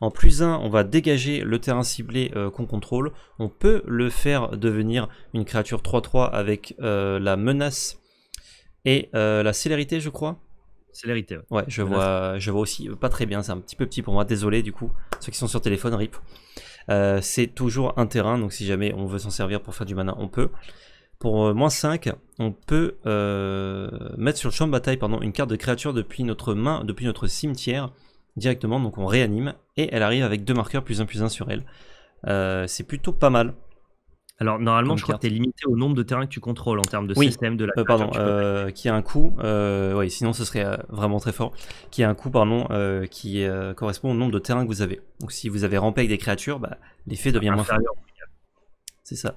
En plus 1, on va dégager le terrain ciblé euh, qu'on contrôle, on peut le faire devenir une créature 3-3 avec euh, la menace et la célérité je crois, Célérité. Ouais, je, vois, je vois aussi. Pas très bien, c'est un petit peu petit pour moi. Désolé, du coup, ceux qui sont sur téléphone, rip. Euh, c'est toujours un terrain, donc si jamais on veut s'en servir pour faire du mana, on peut. Pour euh, moins 5, on peut euh, mettre sur le champ de bataille pendant une carte de créature depuis notre main, depuis notre cimetière directement, donc on réanime, et elle arrive avec deux marqueurs plus 1 plus 1 sur elle. c'est plutôt pas mal. Alors, normalement, je crois que tu es limité au nombre de terrains que tu contrôles en termes de système de la euh, Pardon, hein, euh, qui a un coût, euh, oui, sinon ce serait vraiment très fort, qui a un coût, pardon, qui correspond au nombre de terrains que vous avez. Donc, si vous avez rampé avec des créatures, bah, l'effet devient moins fort. C'est ça.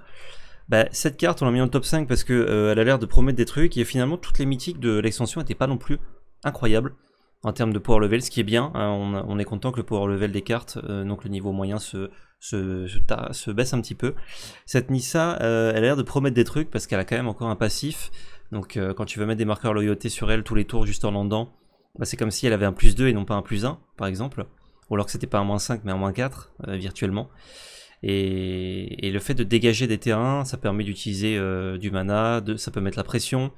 Bah, cette carte, on l'a mis en top 5 parce qu'elle a l'air de promettre des trucs et finalement, toutes les mythiques de l'extension n'étaient pas non plus incroyables en termes de power level, ce qui est bien. Hein, on, est content que le power level des cartes, donc le niveau moyen, se se, baisse un petit peu. Cette Nissa, euh, elle a l'air de promettre des trucs parce qu'elle a quand même encore un passif. Donc euh, quand tu veux mettre des marqueurs loyauté sur elle tous les tours juste en l'endant bah, c'est comme si elle avait un plus 2 et non pas un plus 1, par exemple. Ou alors que c'était pas un moins 5 mais un moins 4, euh, virtuellement. Et, et, le fait de dégager des terrains, ça permet d'utiliser du mana, de, ça peut mettre la pression,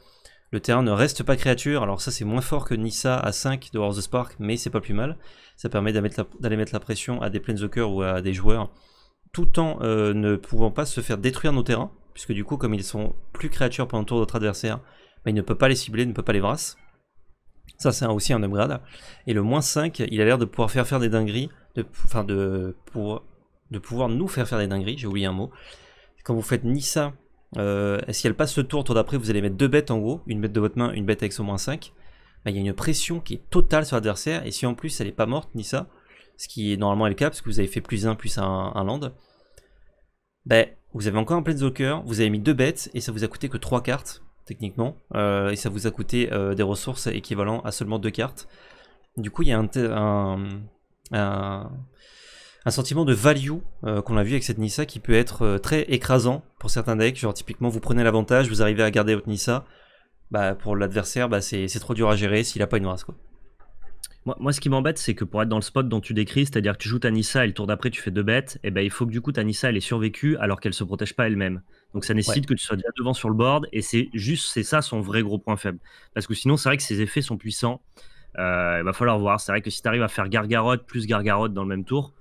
le terrain ne reste pas créature, alors ça c'est moins fort que Nissa à 5 de War of the Spark, mais c'est pas plus mal. Ça permet d'aller mettre, la pression à des Planeswalkers ou à des joueurs, tout en euh, ne pouvant pas se faire détruire nos terrains, puisque du coup comme ils sont plus créatures pendant le tour de notre adversaire, mais bah, il ne peut pas les cibler, ne peut pas les brasser. Ça, c'est aussi un upgrade. Et le moins 5, il a l'air de pouvoir faire faire des dingueries. De, enfin, de, de pouvoir nous faire faire des dingueries. J'ai oublié un mot. Quand vous faites Nissa euh, si elle passe ce tour, tour d'après, vous allez mettre deux bêtes en gros, une bête de votre main, une bête avec son moins 5. Bah, il y a une pression qui est totale sur l'adversaire, et si en plus elle n'est pas morte, ni ça, ce qui est normalement est le cas, parce que vous avez fait plus 1 plus un, land, bah, vous avez encore un Planeswalker, vous avez mis deux bêtes, et ça vous a coûté que 3 cartes, techniquement, euh, et ça vous a coûté euh, des ressources équivalentes à seulement deux cartes. Du coup, il y a un, un un sentiment de value euh, qu'on a vu avec cette Nissa qui peut être euh, très écrasant pour certains decks. Genre typiquement vous prenez l'avantage, vous arrivez à garder votre Nissa, bah, pour l'adversaire bah, c'est trop dur à gérer s'il n'a pas une race quoi. Moi, moi ce qui m'embête c'est que pour être dans le spot dont tu décris, c'est-à-dire que tu joues ta Nissa et le tour d'après tu fais deux bêtes, et bah, il faut que du coup ta Nissa elle ait survécu alors qu'elle se protège pas elle-même. Donc ça nécessite que tu sois déjà devant sur le board et c'est juste c'est ça son vrai gros point faible. Parce que sinon c'est vrai que ses effets sont puissants. Euh, il va falloir voir. C'est vrai que si tu arrives à faire Gargarotte plus Gargarotte dans le même tour,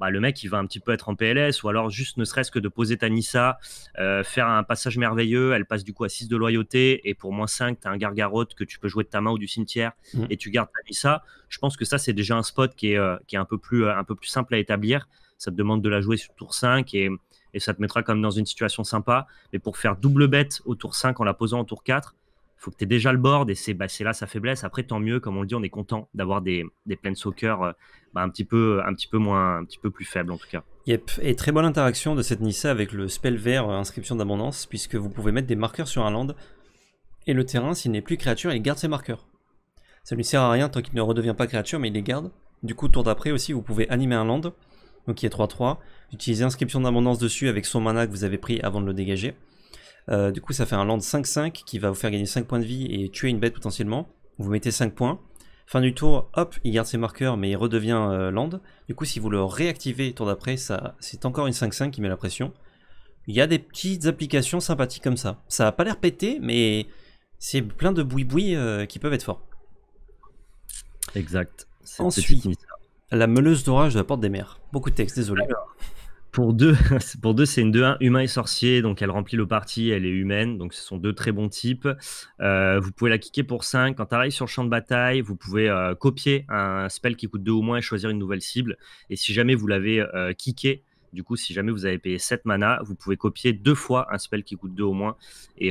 bah, le mec, il va un petit peu être en PLS, ou alors juste ne serait-ce que de poser Tanissa, euh, faire un passage merveilleux, elle passe du coup à 6 de loyauté, et pour moins 5, tu as un gargarote que tu peux jouer de ta main ou du cimetière, mhm. et tu gardes Tanissa. Je pense que ça, c'est déjà un spot qui est, euh, un, peu plus, euh, un peu plus simple à établir. Ça te demande de la jouer sur tour 5, et, ça te mettra comme dans une situation sympa. Mais pour faire double bête au tour 5 en la posant en tour 4, faut que tu aies déjà le board et bah, c'est là sa faiblesse. Après, tant mieux, comme on le dit, on est content d'avoir des, des soccer euh, bah, un, petit peu, un petit peu moins, un petit peu plus faibles en tout cas. Yep, et très bonne interaction de cette Nissa avec le spell vert euh, inscription d'abondance, puisque vous pouvez mettre des marqueurs sur un land et le terrain, s'il n'est plus créature, il garde ses marqueurs. Ça lui sert à rien tant qu'il ne redevient pas créature, mais il les garde. Du coup, tour d'après aussi, vous pouvez animer un land, donc qui est 3-3, utiliser inscription d'abondance dessus avec son mana que vous avez pris avant de le dégager euh, du coup, ça fait un land 5-5 qui va vous faire gagner 5 points de vie et tuer une bête potentiellement. Vous mettez 5 points. Fin du tour, hop, il garde ses marqueurs, mais il redevient euh, land. Du coup, si vous le réactivez tour d'après, c'est encore une 5-5 qui met la pression. Il y a des petites applications sympathiques comme ça. Ça n'a pas l'air pété, mais c'est plein de boui-boui euh, qui peuvent être forts. Exact. Ensuite, la meuleuse d'orage de la porte des mers. Beaucoup de texte, désolé pour deux, pour deux c'est une 2-1 humain et sorcier, donc elle remplit le parti, elle est humaine, donc ce sont deux très bons types. Euh, vous pouvez la kicker pour 5. Quand elle arrive sur le champ de bataille, vous pouvez euh, copier un spell qui coûte 2 au moins et choisir une nouvelle cible. Et si jamais vous l'avez euh, kické, du coup, si jamais vous avez payé 7 mana, vous pouvez copier deux fois un spell qui coûte 2 au moins et,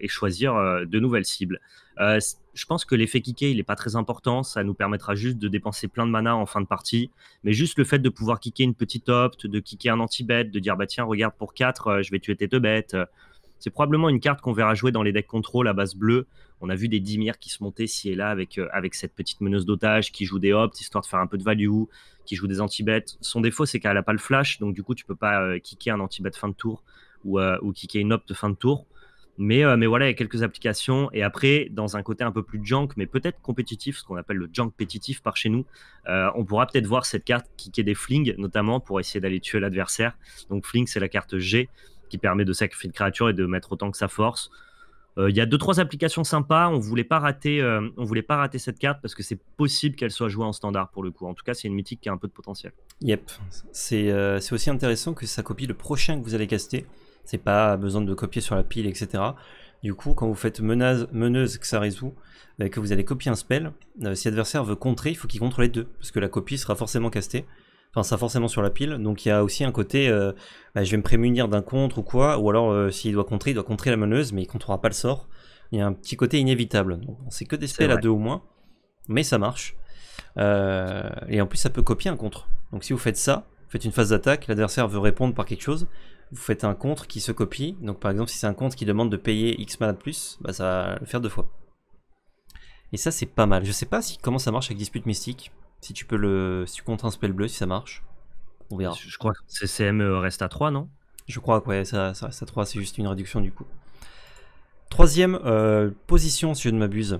et choisir de nouvelles cibles. Euh, je pense que l'effet kicker, il n'est pas très important. Ça nous permettra juste de dépenser plein de mana en fin de partie. Mais juste le fait de pouvoir kicker une petite opt, de kicker un anti bet de dire bah tiens, regarde pour 4, euh, je vais tuer tes deux bêtes. C'est probablement une carte qu'on verra jouer dans les decks contrôle à base bleue. On a vu des dimires qui se montaient ci et là avec, euh, avec cette petite meneuse d'otage qui joue des opts histoire de faire un peu de value, qui joue des anti-bêtes. Son défaut, c'est qu'elle n'a pas le flash, donc du coup, tu peux pas kicker un anti bet fin de tour ou, ou kicker une opt fin de tour. Euh, mais, voilà, il y a quelques applications. Et après, dans un côté un peu plus junk, mais peut-être compétitif, ce qu'on appelle le junk pétitif par chez nous, euh, on pourra peut-être voir cette carte qui est des flings, notamment pour essayer d'aller tuer l'adversaire. Donc fling, c'est la carte G qui permet de sacrifier une créature et de mettre autant que sa force. Euh, il y a deux trois applications sympas. On voulait pas rater, on voulait pas rater cette carte parce que c'est possible qu'elle soit jouée en standard pour le coup. En tout cas, c'est une mythique qui a un peu de potentiel. Yep, c'est aussi intéressant que ça copie le prochain que vous allez caster. C'est pas besoin de copier sur la pile, etc. Du coup, quand vous faites menace, meneuse que ça résout, bah, que vous allez copier un spell, euh, si l'adversaire veut contrer, il faut qu'il contrôle les deux, parce que la copie sera forcément castée. Enfin, ça forcément sur la pile, donc il y a aussi un côté, euh, bah, je vais me prémunir d'un contre ou quoi, ou alors euh, s'il doit contrer, il doit contrer la meneuse, mais il contrera pas le sort. Il y a un petit côté inévitable. c'est que des spells à deux au moins, mais ça marche. et en plus, ça peut copier un contre. Donc si vous faites ça, vous faites une phase d'attaque, l'adversaire veut répondre par quelque chose, vous faites un contre qui se copie. Donc par exemple, si c'est un contre qui demande de payer X de plus, bah, ça va le faire deux fois. Et ça, c'est pas mal. Je sais pas si, comment ça marche avec Dispute Mystique. Si tu peux le. Si tu comptes un spell bleu, si ça marche. On verra. Je crois que CCM e reste à 3, non Je crois que ouais, ça, reste à 3, c'est juste une réduction du coup. Troisième euh, position, si je ne m'abuse.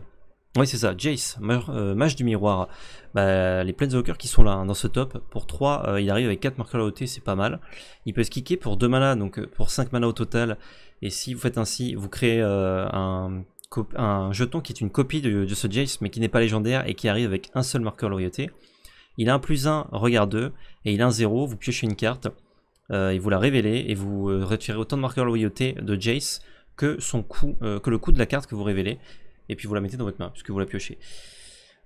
Oui, c'est ça. Jace, euh, mage du miroir. Bah, les Planeswalkers qui sont là, hein, dans ce top. Pour 3, euh, il arrive avec 4 marqueurs à c'est pas mal. Il peut se kicker pour 2 mana, donc euh, pour 5 mana au total. Et si vous faites ainsi, vous créez un, jeton qui est une copie de, ce Jace, mais qui n'est pas légendaire et qui arrive avec un seul marqueur loyauté. Il a un plus 1, regard 2, et il a un 0, vous piochez une carte, et vous la révélez, et vous retirez autant de marqueurs loyauté de Jace que, son coût, que le coût de la carte que vous révélez et puis vous la mettez dans votre main, puisque vous la piochez.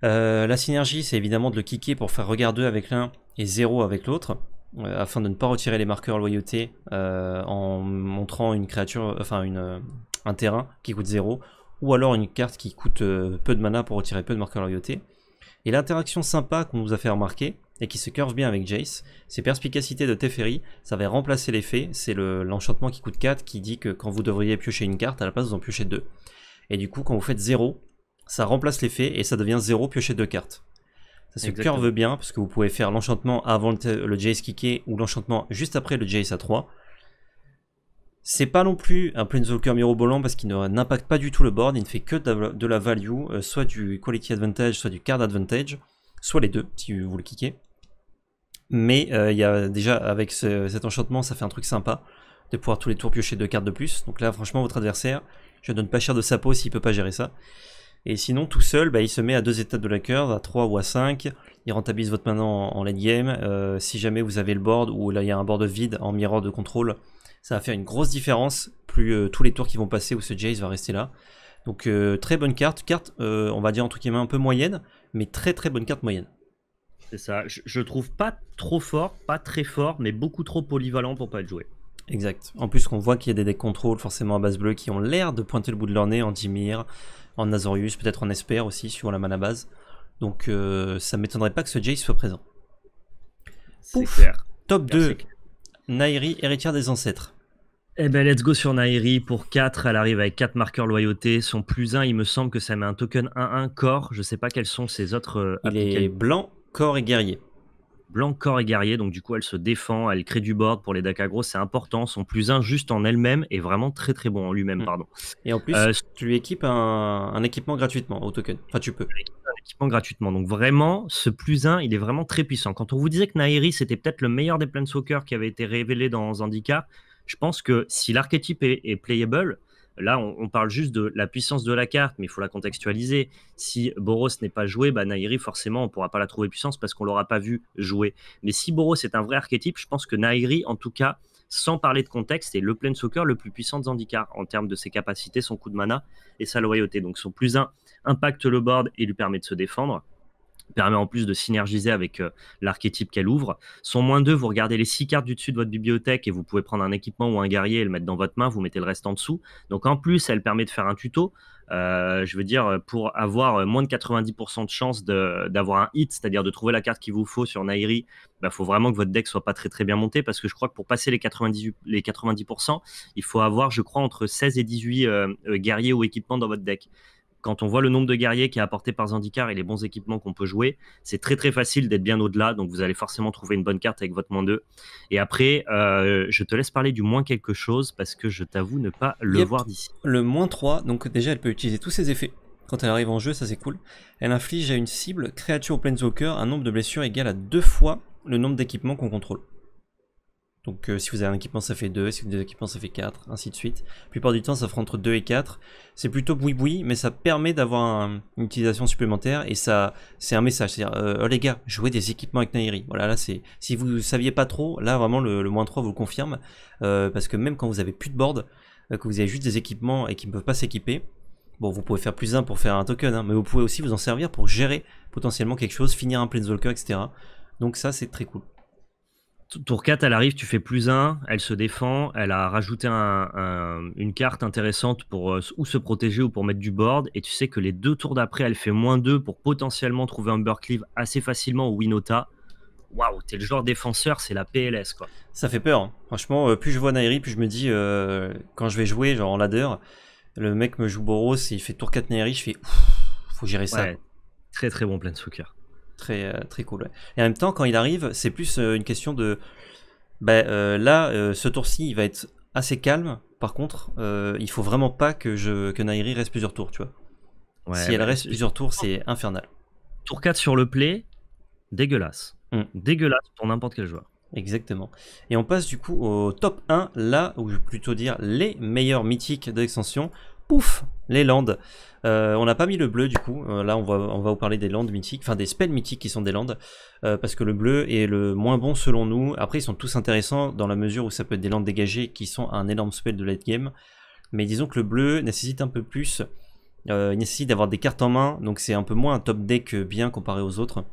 Euh, la synergie, c'est évidemment de le kicker pour faire regard 2 avec l'un et 0 avec l'autre, euh, afin de ne pas retirer les marqueurs loyauté euh, en montrant une créature, enfin une, un terrain qui coûte 0, ou alors une carte qui coûte peu de mana pour retirer peu de marqueurs loyauté. Et l'interaction sympa qu'on nous a fait remarquer, et qui se curve bien avec Jace, c'est Perspicacité de Teferi, ça va remplacer l'effet, c'est l'enchantement qui coûte 4 qui dit que quand vous devriez piocher une carte, à la place vous en piochez 2. Et du coup, quand vous faites 0, ça remplace l'effet et ça devient 0 piocher deux cartes. Ça se curve bien parce que vous pouvez faire l'enchantement avant le Jace kické ou l'enchantement juste après le Jace à 3. C'est pas non plus un Planeswalker mirobolant parce qu'il n'impacte pas du tout le board, il ne fait que de la value, euh, soit du Quality Advantage, soit du Card Advantage, soit les deux si vous le kickez. Mais euh, il y a déjà avec cet enchantement, ça fait un truc sympa de pouvoir tous les tours piocher deux cartes de plus. Donc là, franchement, votre adversaire, je donne pas cher de sa peau s'il peut pas gérer ça. Et sinon, tout seul, bah, il se met à deux étapes de la curve, à 3 ou à 5. Il rentabilise votre main en, late game. Euh, si jamais vous avez le board ou là il y a un board vide en miroir de contrôle, ça va faire une grosse différence. Plus euh, tous les tours qui vont passer où ce Jace va rester là. Donc euh, très bonne carte. Carte, on va dire en tout cas un peu moyenne, mais très très bonne carte moyenne. C'est ça. Je, je trouve pas trop fort, pas très fort, mais beaucoup trop polyvalent pour pas être joué. Exact. En plus, qu'on voit qu'il y a des, decks contrôles forcément à base bleue qui ont l'air de pointer le bout de leur nez en Dimir, en Azorius, peut-être en Esper aussi, sur la mana base. Donc ça euh, ça m'étonnerait pas que ce Jace soit présent. Pouf. Top 2. Nairi, héritière des ancêtres. Eh ben, let's go sur Nairi pour 4. Elle arrive avec 4 marqueurs loyauté. Son plus 1, il me semble que ça met un token 1-1 corps. Je sais pas quels sont ses autres. Euh, blanc, corps et guerrier. Blanc, corps et guerrier, donc du coup elle se défend, elle crée du board pour les Dakagros, c'est important, son plus juste en elle-même est vraiment très très bon en lui-même, mm. pardon. Et en plus, euh, tu lui équipes un, équipement gratuitement au token, enfin tu peux. Un équipement gratuitement, donc vraiment ce plus 1 il est vraiment très puissant. Quand on vous disait que Nairi c'était peut-être le meilleur des Planeswalkers qui avait été révélé dans Zandika, je pense que si l'archétype est playable, Là, on, parle juste de la puissance de la carte, mais il faut la contextualiser. Si Boros n'est pas joué, bah, Nairi, forcément, on ne pourra pas la trouver puissance parce qu'on ne l'aura pas vu jouer. Mais si Boros est un vrai archétype, je pense que Nairi, en tout cas, sans parler de contexte, est le plein soccer le plus puissant de Zandikar en termes de ses capacités, son coup de mana et sa loyauté. Donc son plus 1 impacte le board et lui permet de se défendre permet en plus de synergiser avec euh, l'archétype qu'elle ouvre. Son moins 2, vous regardez les 6 cartes du dessus de votre bibliothèque et vous pouvez prendre un équipement ou un guerrier et le mettre dans votre main, vous mettez le reste en dessous. Donc en plus, elle permet de faire un tuto. Euh, je veux dire, pour avoir euh, moins de 90% de chance d'avoir un hit, c'est-à-dire de trouver la carte qu'il vous faut sur Nairi, il bah, faut vraiment que votre deck soit pas très très bien monté parce que je crois que pour passer les, 90%, il faut avoir, je crois, entre 16 et 18 guerriers ou équipements dans votre deck quand on voit le nombre de guerriers qui est apporté par Zandikar et les bons équipements qu'on peut jouer, c'est très très facile d'être bien au-delà. Donc vous allez forcément trouver une bonne carte avec votre moins 2. Et après, euh, je te laisse parler du moins quelque chose parce que je t'avoue ne pas le voir d'ici. Le moins 3, donc déjà elle peut utiliser tous ses effets. Quand elle arrive en jeu, ça c'est cool. Elle inflige à une cible, créature ou planeswalker, un nombre de blessures égal à deux fois le nombre d'équipements qu'on contrôle. Donc euh, si vous avez un équipement, ça fait 2, si vous avez des équipements, ça fait 4, ainsi de suite. La plupart du temps, ça fera entre 2 et 4. C'est plutôt boui-boui, mais ça permet d'avoir une utilisation supplémentaire et ça, c'est un message. C'est-à-dire, euh, oh les gars, jouez des équipements avec Nairi. Voilà, là, c'est, si vous ne saviez pas trop, là, vraiment, le, moins 3 vous le confirme. Euh, parce que même quand vous avez plus de board, que vous avez juste des équipements et qui ne peuvent pas s'équiper, Bon, vous pouvez faire plus 1 pour faire un token, hein, mais vous pouvez aussi vous en servir pour gérer potentiellement quelque chose, finir un Planeswalker, etc. Donc ça, c'est très cool tour 4, elle arrive, tu fais plus 1, elle se défend, elle a rajouté une carte intéressante pour euh, ou se protéger ou pour mettre du board, et tu sais que les deux tours d'après, elle fait moins 2 pour potentiellement trouver un Burcleave assez facilement au Winota. Waouh, t'es le genre défenseur, c'est la PLS quoi. Ça fait peur, hein. franchement, euh, plus je vois Nairi, plus je me dis, euh, quand je vais jouer, genre en ladder, le mec me joue Boros et il fait tour 4 Nairi, je fais, faut gérer ça. très très bon plein de soccer. Très, euh, très cool. Et en même temps, quand il arrive, c'est plus euh, une question de. Bah, euh, là, ce tour-ci, il va être assez calme. Par contre, il il faut vraiment pas que, je, que Nairi reste plusieurs tours, tu vois. si elle bah, reste plusieurs tours, c'est infernal. Tour 4 sur le play, dégueulasse. Mm. Dégueulasse pour n'importe quel joueur. Exactement. Et on passe du coup au top 1, là, ou plutôt dire les meilleurs mythiques d'extension. l'extension pouf, les landes. Euh, on n'a pas mis le bleu du coup, euh, là on va, on va vous parler des landes mythiques, enfin des spells mythiques qui sont des landes, euh, parce que le bleu est le moins bon selon nous. Après ils sont tous intéressants dans la mesure où ça peut être des landes dégagées qui sont un énorme spell de late game, mais disons que le bleu nécessite un peu plus, il nécessite d'avoir des cartes en main, donc c'est un peu moins un top deck bien comparé aux autres.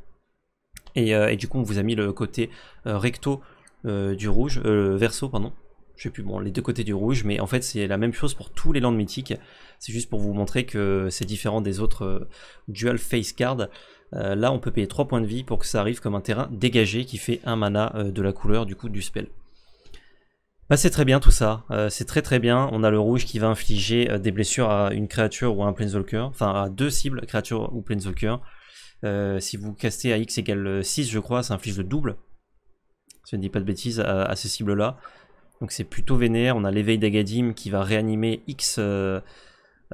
Et, et, du coup on vous a mis le côté recto du rouge, verso pardon, je sais plus, bon, les deux côtés du rouge, mais en fait c'est la même chose pour tous les landes mythiques. C'est juste pour vous montrer que c'est différent des autres euh, dual face cards. Euh, là, on peut payer 3 points de vie pour que ça arrive comme un terrain dégagé qui fait un mana euh, de la couleur du coup du spell. Bah, c'est très bien tout ça, c'est très très bien. On a le rouge qui va infliger des blessures à une créature ou à un planeswalker, enfin à deux cibles, créature ou planeswalker. si vous castez à x égale 6, je crois, ça inflige le double, si je ne dis pas de bêtises, à ces cibles-là. Donc c'est plutôt vénère. On a l'éveil d'Agadim qui va réanimer X euh,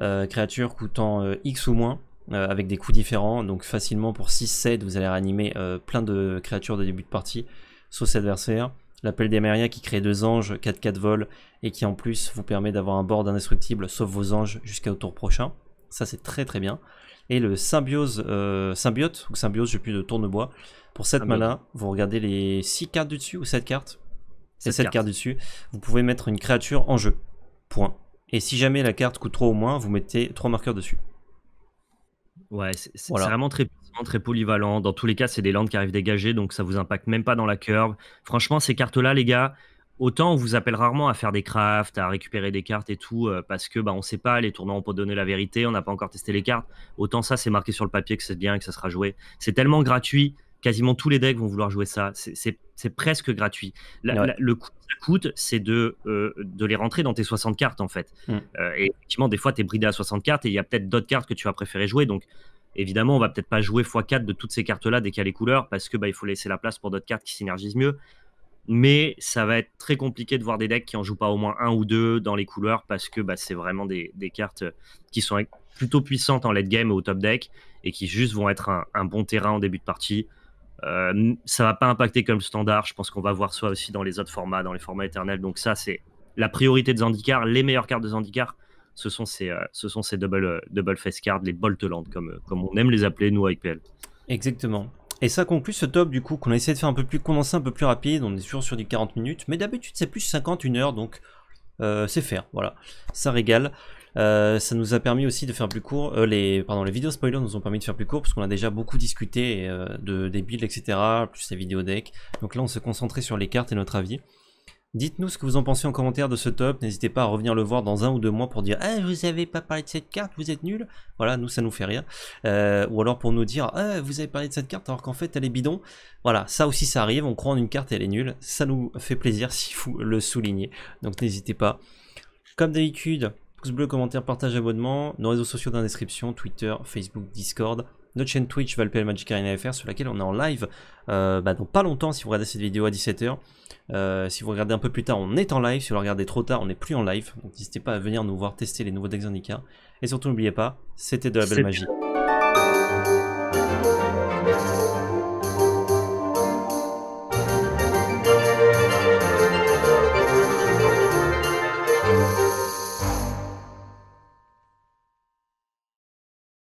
euh, créatures coûtant euh, X ou moins, avec des coûts différents. Donc facilement pour 6-7, vous allez réanimer plein de créatures de début de partie, sauf cet adversaire. L'appel des meria qui crée deux anges, 4-4 vols et qui en plus vous permet d'avoir un board indestructible, sauf vos anges, jusqu'au tour prochain. Ça c'est très très bien. Et le symbiose, symbiote, ou symbiose, j'ai plus, de tournebois. Pour cette mana, vous regardez les 6 cartes du dessus, ou 7 cartes, cette, carte. dessus. Vous pouvez mettre une créature en jeu. Point. Et si jamais la carte coûte trop au moins, vous mettez trois marqueurs dessus. Ouais, c'est vraiment très très polyvalent. Dans tous les cas, c'est des landes qui arrivent dégagées, donc ça vous impacte même pas dans la curve. Franchement, ces cartes-là, les gars, autant on vous appelle rarement à faire des crafts, à récupérer des cartes et tout, euh, parce que bah, on sait pas, les tournois ont pas donner la vérité, on n'a pas encore testé les cartes. Autant ça, c'est marqué sur le papier que c'est bien que ça sera joué. C'est tellement gratuit, quasiment tous les decks vont vouloir jouer ça. C'est presque gratuit. le coût, coûte, c'est euh, de, les rentrer dans tes 60 cartes, en fait. Mm. Euh, et effectivement, des fois, tu es bridé à 60 cartes et il y a peut-être d'autres cartes que tu as préféré jouer. Donc, évidemment, on va peut-être pas jouer x4 de toutes ces cartes-là dès qu'il y a les couleurs parce que bah, il faut laisser la place pour d'autres cartes qui synergisent mieux. Mais ça va être très compliqué de voir des decks qui en jouent pas au moins un ou deux dans les couleurs parce que bah, c'est vraiment des, cartes euh, qui sont plutôt puissantes en late game et au top deck et qui juste vont être un bon terrain en début de partie. Euh, ça va pas impacter comme standard. Je pense qu'on va voir ça aussi dans les autres formats, dans les formats éternels. Donc ça, c'est la priorité de Zandikar. Les meilleures cartes de Zandikar, ce sont ces, euh, ce sont ces double, euh, double face cards, les Boltland, comme, comme on aime les appeler, nous, avec PL. Exactement. Et ça conclut ce top du coup qu'on a essayé de faire un peu plus condensé, un peu plus rapide. On est toujours sur du 40 minutes, mais d'habitude c'est plus 50, une heure, donc c'est faire. Voilà, ça régale. Euh, ça nous a permis aussi de faire plus court. Euh, les, pardon, les vidéos spoilers nous ont permis de faire plus court parce qu'on a déjà beaucoup discuté euh, de, des builds, etc. Plus la vidéos deck. Donc là, on se concentrait sur les cartes et notre avis. Dites-nous ce que vous en pensez en commentaire de ce top. N'hésitez pas à revenir le voir dans un ou deux mois pour dire Ah, vous avez pas parlé de cette carte, vous êtes nul. Voilà, nous, ça nous fait rire. ou alors pour nous dire ah, vous avez parlé de cette carte alors qu'en fait, elle est bidon. Voilà, ça aussi, ça arrive. On croit en une carte et elle est nulle. Ça nous fait plaisir si vous le soulignez. Donc n'hésitez pas. Comme d'habitude, bleu, commentaire, partage, abonnement, nos réseaux sociaux dans la description, Twitter, Facebook, Discord, notre chaîne Twitch Valpel Magic FR sur laquelle on est en live euh, bah, dans pas longtemps si vous regardez cette vidéo à 17h. Euh, si vous regardez un peu plus tard, on est en live. Si vous regardez trop tard, on n'est plus en live. Donc n'hésitez pas à venir nous voir tester les nouveaux decks Et surtout, n'oubliez pas, c'était de la belle magie.